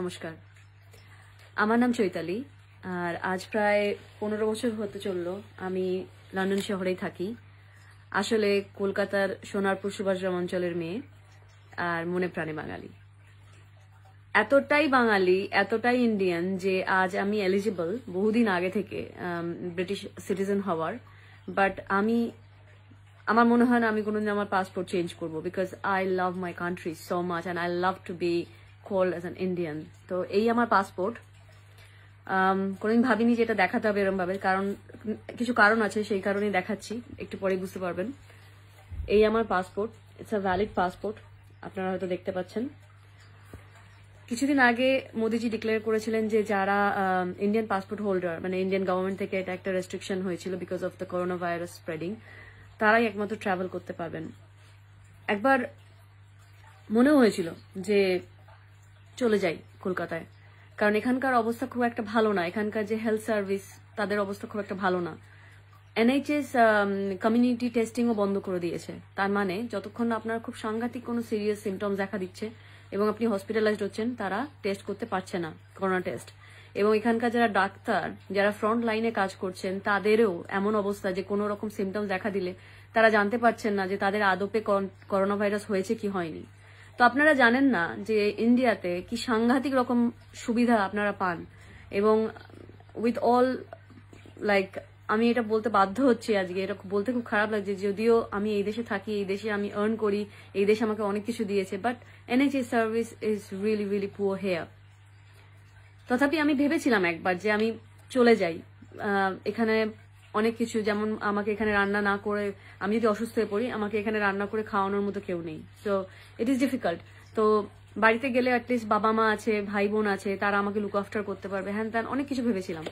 নমস্কার আমার নাম চৈতালি আর আজ প্রায় পনেরো বছর হতে চললো আমি লন্ডন শহরেই থাকি আসলে কলকাতার সোনারপুর সুভাষ অঞ্চলের মেয়ে আর মনে প্রাণে বাঙালি এতটাই বাঙালি এতটাই ইন্ডিয়ান যে আজ আমি এলিজিবল বহুদিন আগে থেকে ব্রিটিশ সিটিজেন হওয়ার বাট আমি আমার মনে হয় না আমি কোনোদিন আমার পাসপোর্ট চেঞ্জ করবো because I love my country so much and I love to be called as an Indian তো এই আমার পাসপোর্ট um, কোনোদিন ভাবিনি যে এটা দেখাতে হবে এরমভাবে কারণ কিছু কারণ আছে সেই কারণেই দেখাচ্ছি একটু পরে বুঝতে পারবেন এই আমার passport it's a valid passport আপনারা হয়তো দেখতে পাচ্ছেন কিছুদিন আগে মোদিজি ডিক্লেয়ার করেছিলেন যে যারা ইন্ডিয়ান পাসপোর্ট হোল্ডার মানে ইন্ডিয়ান গভর্নমেন্ট থেকে এটা একটা রেস্ট্রিকশন হয়েছিল because of the corona virus spreading তারাই একমাত্র ট্রাভেল করতে পারবেন একবার মনে হয়েছিল যে চলে যাই কলকাতায় কারণ এখানকার অবস্থা খুব একটা ভালো না এখানকার যে হেলথ সার্ভিস তাদের অবস্থা খুব একটা ভালো না এনএইচএস কমিউনিটি টেস্টিংও বন্ধ করে দিয়েছে তার মানে যতক্ষণ না আপনার খুব সাংঘাতিক কোনো সিরিয়াস সিমটমস দেখা দিচ্ছে এবং আপনি হসপিটালাইজড হচ্ছেন তারা টেস্ট করতে পারছে না করোনা টেস্ট এবং এখানকার যারা ডাক্তার যারা ফ্রন্ট লাইনে কাজ করছেন তাদেরও এমন অবস্থা যে কোনো রকম সিমটমস দেখা দিলে তারা জানতে পারছেন না যে তাদের আদপে করোনা ভাইরাস হয়েছে কি হয়নি তো আপনারা জানেন না যে ইন্ডিয়াতে কি সাংঘাতিক রকম সুবিধা আপনারা পান এবং উইথ অল লাইক আমি এটা বলতে বাধ্য হচ্ছি আজকে এটা বলতে খুব খারাপ লাগছে যদিও আমি এই দেশে থাকি এই দেশে আমি আর্ন করি এই দেশে আমাকে অনেক কিছু দিয়েছে but NHS service is really really poor here তথাপি আমি ভেবেছিলাম একবার যে আমি চলে যাই এখানে অনেক কিছু যেমন আমাকে এখানে রান্না না করে আমি যদি অসুস্থ হয়ে পড়ি আমাকে এখানে রান্না করে খাওয়ানোর মতো কেউ নেই তো ইট ইজ ডিফিকাল্ট তো বাড়িতে গেলে অ্যাটলিস্ট বাবা মা আছে ভাই বোন আছে তারা আমাকে লুক আফটার করতে পারবে হ্যান ত্যান অনেক কিছু ভেবেছিলাম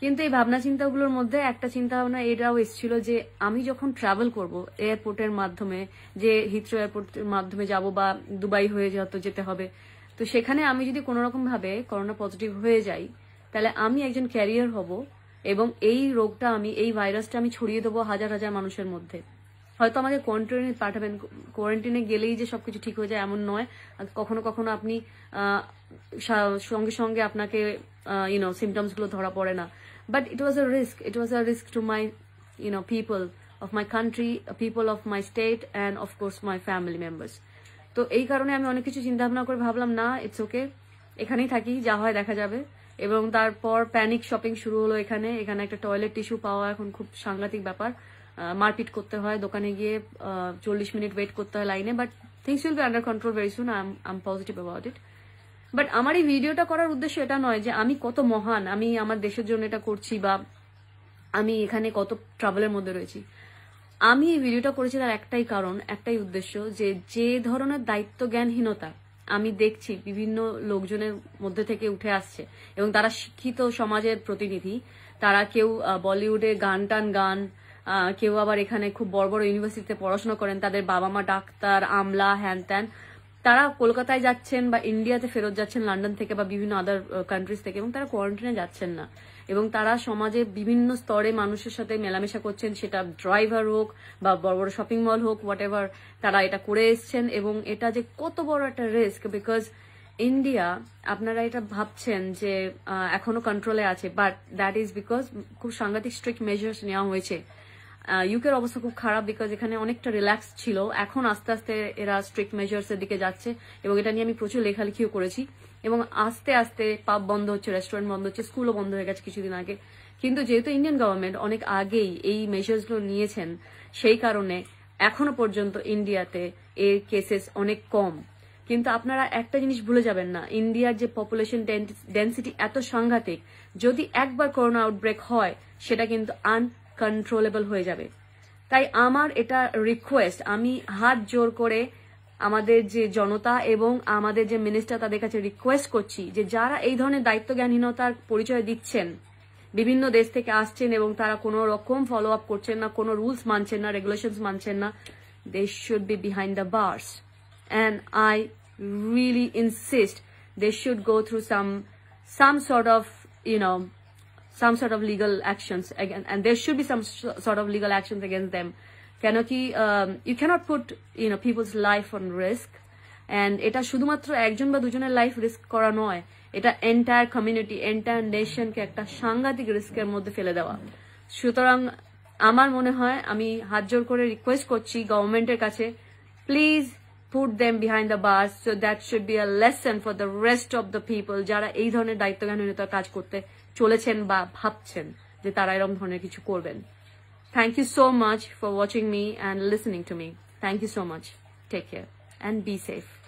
কিন্তু এই ভাবনা চিন্তাগুলোর মধ্যে একটা চিন্তা ভাবনা এটাও এসেছিল যে আমি যখন ট্রাভেল করব এয়ারপোর্টের মাধ্যমে যে হিথ্রো এয়ারপোর্টের মাধ্যমে যাব বা দুবাই হয়ে যত যেতে হবে তো সেখানে আমি যদি কোনো রকম ভাবে করোনা পজিটিভ হয়ে যাই তাহলে আমি একজন ক্যারিয়ার হব এবং এই রোগটা আমি এই ভাইরাসটা আমি ছড়িয়ে দেবো হাজার হাজার মানুষের মধ্যে হয়তো আমাকে কোয়ারেন্টাইনে পাঠাবেন কোয়ারেন্টাইনে গেলেই যে সবকিছু ঠিক হয়ে যায় এমন নয় কখনো কখনো আপনি সঙ্গে সঙ্গে আপনাকে ইউনো গুলো ধরা পড়ে না but it was a risk it was a risk to my you know people of my country people of my state and of course my family members তো এই কারণে আমি অনেক কিছু চিন্তা ভাবনা করে ভাবলাম না ইটস ওকে এখানেই থাকি যা হয় দেখা যাবে এবং তারপর প্যানিক শপিং শুরু হলো এখানে এখানে একটা টয়লেট টিস্যু পাওয়া এখন খুব সাংঘাতিক ব্যাপার মারপিট করতে হয় দোকানে গিয়ে চল্লিশ মিনিট ওয়েট করতে হয় লাইনে but things will be under control very soon um positive about it but আমার এই ভিডিওটা করার উদ্দেশ্য এটা নয় যে আমি কত মহান আমি আমার দেশের জন্য এটা করছি বা আমি এখানে কত ট্রাভেলের মধ্যে রয়েছি আমি এই ভিডিওটা করেছি তার একটাই কারণ একটাই উদ্দেশ্য যে যে ধরনের দায়িত্ব জ্ঞানহীনতা আমি দেখছি বিভিন্ন লোকজনের মধ্যে থেকে উঠে আসছে এবং তারা শিক্ষিত সমাজের প্রতিনিধি তারা কেউ বলিউডে গান টান গান কেউ আবার এখানে খুব বড় বড় ইউনিভার্সিটিতে পড়াশোনা করেন তাদের বাবা মা ডাক্তার আমলা হ্যান ত্যান তারা কলকাতায় যাচ্ছেন বা ইন্ডিয়াতে ফেরত যাচ্ছেন লন্ডন থেকে বা বিভিন্ন আদার কান্ট্রিজ থেকে এবং তারা কোয়ারেন্টিনে যাচ্ছেন না এবং তারা সমাজে বিভিন্ন স্তরে মানুষের সাথে মেলামেশা করছেন সেটা ড্রাইভার হোক বা বড় বড় শপিং মল হোক হোয়াট এভার তারা এটা করে এসছেন এবং এটা যে কত বড় একটা রিস্ক বিকজ ইন্ডিয়া আপনারা এটা ভাবছেন যে এখনো কন্ট্রোলে আছে বাট দ্যাট ইজ বিকজ খুব সাংঘাতিক স্ট্রিক্ট মেজার্স নেওয়া হয়েছে ইউকের অবস্থা খুব খারাপ বিকজ এখানে অনেকটা রিল্যাক্স ছিল এখন আস্তে আস্তে এরা স্ট্রিক্ট মেজার্স এর দিকে যাচ্ছে এবং এটা নিয়ে আমি প্রচুর লেখালেখিও করেছি এবং আস্তে আস্তে পাব বন্ধ হচ্ছে রেস্টুরেন্ট বন্ধ হচ্ছে স্কুলও বন্ধ হয়ে গেছে কিছুদিন আগে কিন্তু যেহেতু ইন্ডিয়ান গভর্নমেন্ট অনেক আগেই এই গুলো নিয়েছেন সেই কারণে এখনো পর্যন্ত ইন্ডিয়াতে এর কেসেস অনেক কম কিন্তু আপনারা একটা জিনিস ভুলে যাবেন না ইন্ডিয়ার যে পপুলেশন ডেন্সিটি এত সাংঘাতিক যদি একবার করোনা আউটব্রেক হয় সেটা কিন্তু আন কন্ট্রোলেবল হয়ে যাবে তাই আমার এটা রিকোয়েস্ট আমি হাত জোর করে আমাদের যে জনতা এবং আমাদের যে মিনিস্টার তাদের কাছে রিকোয়েস্ট করছি যে যারা এই ধরনের দায়িত্বজ্ঞানহীনতার পরিচয় দিচ্ছেন বিভিন্ন দেশ থেকে আসছেন এবং তারা কোনো রকম ফলো আপ করছেন না কোনো রুলস মানছেন না রেগুলেশন মানছেন না they should be behind the bars and I really insist they should go through some some sort of you know some sort of legal actions again, and there should be some sort of legal actions against them. কেনকি you can't put you know people's life on risk and এটা শুধুমাত্র একজন বা দুজনের life risk করা নয় এটা entire community entire নেশনকে একটা সাংঘাতিক রিস্কের মধ্যে ফেলে দেওয়া সুতরাং আমার মনে হয় আমি হাত জোর করে রিকোয়েস্ট করছি গভর্নমেন্টের কাছে please put them behind the bars so that should be a lesson for the rest of the people যারা এই ধরনের দায়িত্বজ্ঞানহীনতার কাজ করতে চলেছেন বা ভাবছেন যে তারা এরকম ধরনের কিছু করবেন thank you so much for watching me and listening to me thank you so much take care and be safe